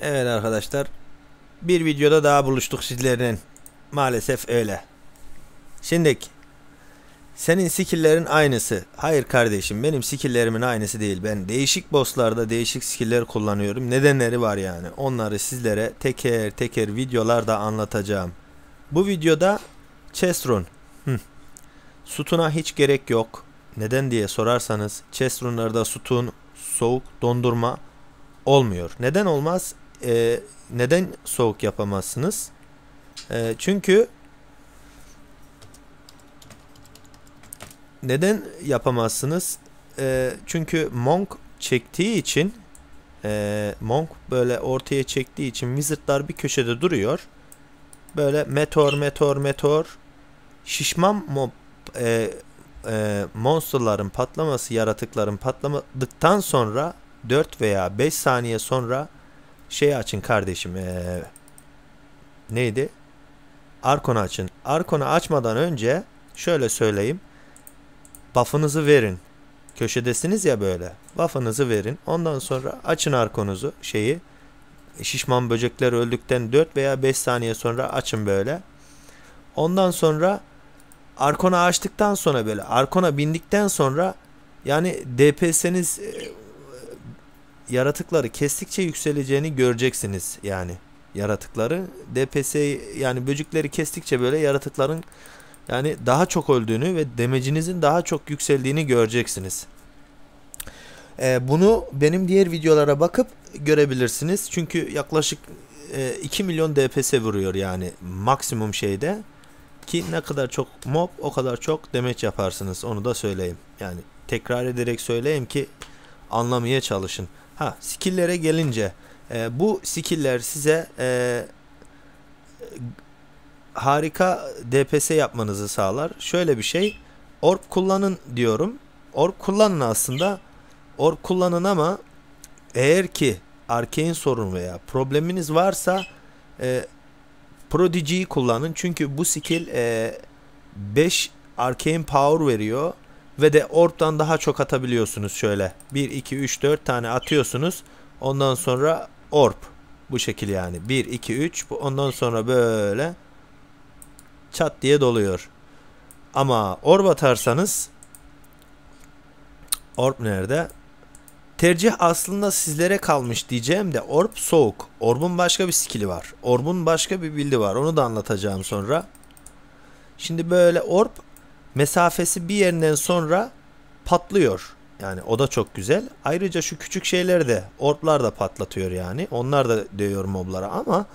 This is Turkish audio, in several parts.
Evet arkadaşlar. Bir videoda daha buluştuk sizlerin Maalesef öyle. Şimdi senin skilllerin aynısı. Hayır kardeşim benim skillerimin aynısı değil. Ben değişik bosslarda değişik skiller kullanıyorum. Nedenleri var yani. Onları sizlere teker teker videolarda anlatacağım. Bu videoda Chestrun. Hı. Sütuna hiç gerek yok. Neden diye sorarsanız Chestrun'larda sutun soğuk, dondurma olmuyor. Neden olmaz? e, neden soğuk yapamazsınız? E, çünkü neden yapamazsınız? E, çünkü Monk çektiği için e, Monk böyle ortaya çektiği için Wizardlar bir köşede duruyor. Böyle meteor meteor meteor şişman mob e, e, monsterların patlaması yaratıkların patlamadıktan sonra 4 veya 5 saniye sonra şeyi açın kardeşim. Ee, neydi? Arkon'u açın. Arkon'u açmadan önce şöyle söyleyeyim. Buff'ınızı verin. Köşedesiniz ya böyle. Buff'ınızı verin. Ondan sonra açın Arkon'uzu şeyi. Şişman böcekler öldükten 4 veya 5 saniye sonra açın böyle. Ondan sonra Arkon'a açtıktan sonra böyle Arkon'a bindikten sonra yani DPS'niz yaratıkları kestikçe yükseleceğini göreceksiniz yani yaratıkları. DPS yani böcekleri kestikçe böyle yaratıkların yani daha çok öldüğünü ve demecinizin daha çok yükseldiğini göreceksiniz. Ee, bunu benim diğer videolara bakıp görebilirsiniz. Çünkü yaklaşık e, 2 milyon DPS vuruyor yani maksimum şeyde. Ki ne kadar çok mob o kadar çok demeç yaparsınız onu da söyleyeyim. Yani tekrar ederek söyleyeyim ki anlamaya çalışın. Ha skill'lere gelince e, bu skill'ler size e, harika DPS yapmanızı sağlar. Şöyle bir şey orb kullanın diyorum. Orb kullanın aslında. Orb kullanın ama eğer ki arkeyin sorun veya probleminiz varsa e, Prodigy'yi kullanın. Çünkü bu skill e, 5 arcane power veriyor. Ve de orp'tan daha çok atabiliyorsunuz şöyle. 1, 2, 3, 4 tane atıyorsunuz. Ondan sonra orp Bu şekil yani. 1, 2, 3. Ondan sonra böyle çat diye doluyor. Ama orb atarsanız orp nerede? Tercih aslında sizlere kalmış diyeceğim de orp soğuk. Orb'un başka bir skill'i var. Orb'un başka bir bildi var. Onu da anlatacağım sonra. Şimdi böyle orp mesafesi bir yerinden sonra patlıyor. Yani o da çok güzel. Ayrıca şu küçük şeyler de ortlar da patlatıyor yani. Onlar da diyor moblara ama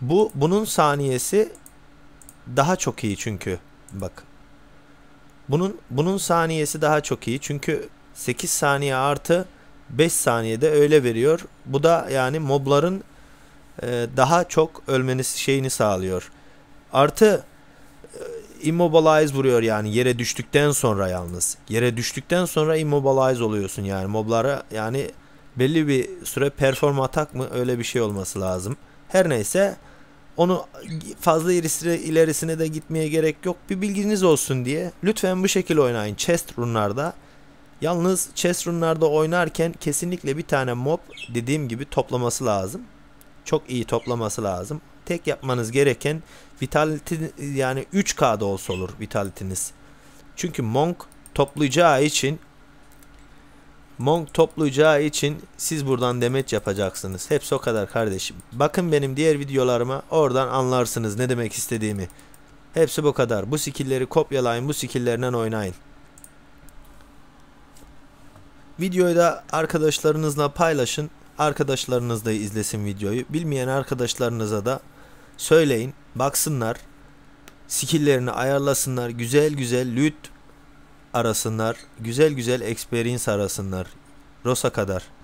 bu bunun saniyesi daha çok iyi çünkü bak. Bunun bunun saniyesi daha çok iyi çünkü 8 saniye artı 5 saniyede öyle veriyor. Bu da yani mobların e, daha çok ölmeniz şeyini sağlıyor. Artı immobilize vuruyor yani yere düştükten sonra yalnız. Yere düştükten sonra immobilize oluyorsun yani moblara yani belli bir süre perform atak mı öyle bir şey olması lazım. Her neyse onu fazla ilerisine de gitmeye gerek yok. Bir bilginiz olsun diye lütfen bu şekilde oynayın chest runlarda. Yalnız chest runlarda oynarken kesinlikle bir tane mob dediğim gibi toplaması lazım. Çok iyi toplaması lazım tek yapmanız gereken vitality yani 3K'da olsa olur vitalitiniz. Çünkü Monk toplayacağı için Monk toplayacağı için siz buradan demet yapacaksınız. Hepsi o kadar kardeşim. Bakın benim diğer videolarıma oradan anlarsınız ne demek istediğimi. Hepsi bu kadar. Bu skillleri kopyalayın. Bu skillerinden oynayın. Videoyu da arkadaşlarınızla paylaşın. Arkadaşlarınız da izlesin videoyu. Bilmeyen arkadaşlarınıza da söyleyin baksınlar skilllerini ayarlasınlar güzel güzel lüt arasınlar güzel güzel experience arasınlar Rosa kadar